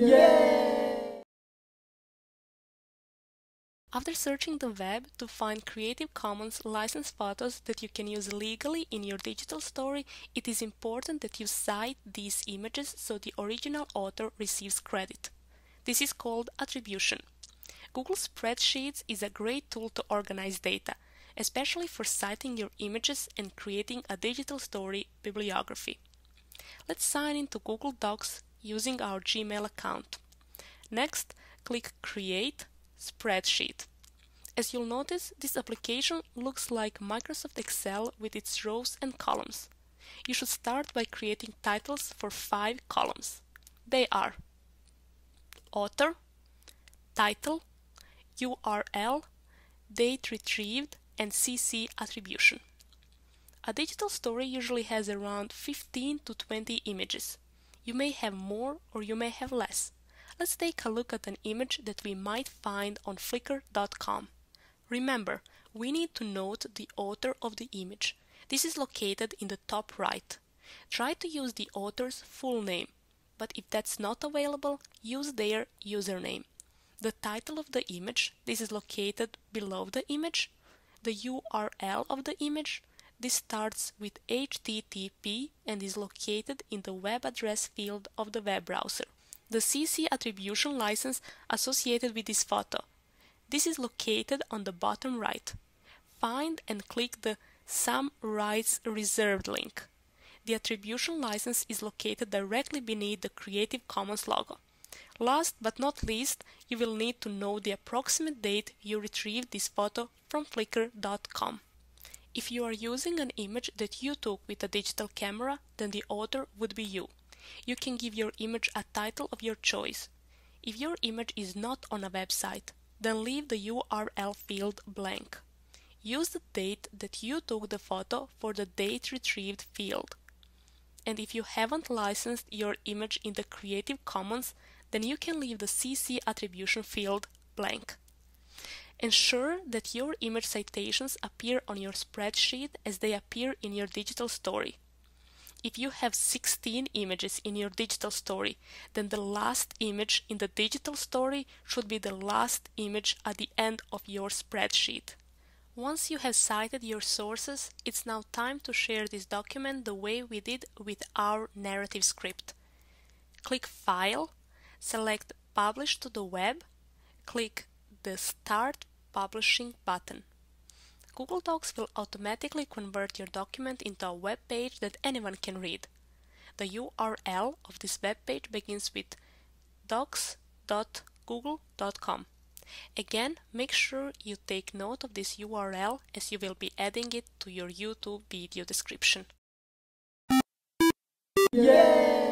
Yay! After searching the web to find Creative Commons licensed photos that you can use legally in your digital story, it is important that you cite these images so the original author receives credit. This is called attribution. Google Spreadsheets is a great tool to organize data, especially for citing your images and creating a digital story bibliography. Let's sign into Google Docs using our Gmail account. Next, click Create Spreadsheet. As you'll notice, this application looks like Microsoft Excel with its rows and columns. You should start by creating titles for five columns. They are Author, Title, URL, Date Retrieved, and CC Attribution. A digital story usually has around 15 to 20 images. You may have more or you may have less. Let's take a look at an image that we might find on flickr.com. Remember, we need to note the author of the image. This is located in the top right. Try to use the author's full name, but if that's not available, use their username. The title of the image, this is located below the image, the URL of the image, this starts with HTTP and is located in the web address field of the web browser. The CC attribution license associated with this photo. This is located on the bottom right. Find and click the Some Rights Reserved link. The attribution license is located directly beneath the Creative Commons logo. Last but not least, you will need to know the approximate date you retrieved this photo from flickr.com. If you are using an image that you took with a digital camera, then the author would be you. You can give your image a title of your choice. If your image is not on a website, then leave the URL field blank. Use the date that you took the photo for the date retrieved field. And if you haven't licensed your image in the Creative Commons, then you can leave the CC attribution field blank. Ensure that your image citations appear on your spreadsheet as they appear in your digital story. If you have 16 images in your digital story, then the last image in the digital story should be the last image at the end of your spreadsheet. Once you have cited your sources, it's now time to share this document the way we did with our narrative script. Click File, select Publish to the Web, click the Start Publishing button. Google Docs will automatically convert your document into a web page that anyone can read. The URL of this web page begins with docs.google.com. Again, make sure you take note of this URL as you will be adding it to your YouTube video description. Yay!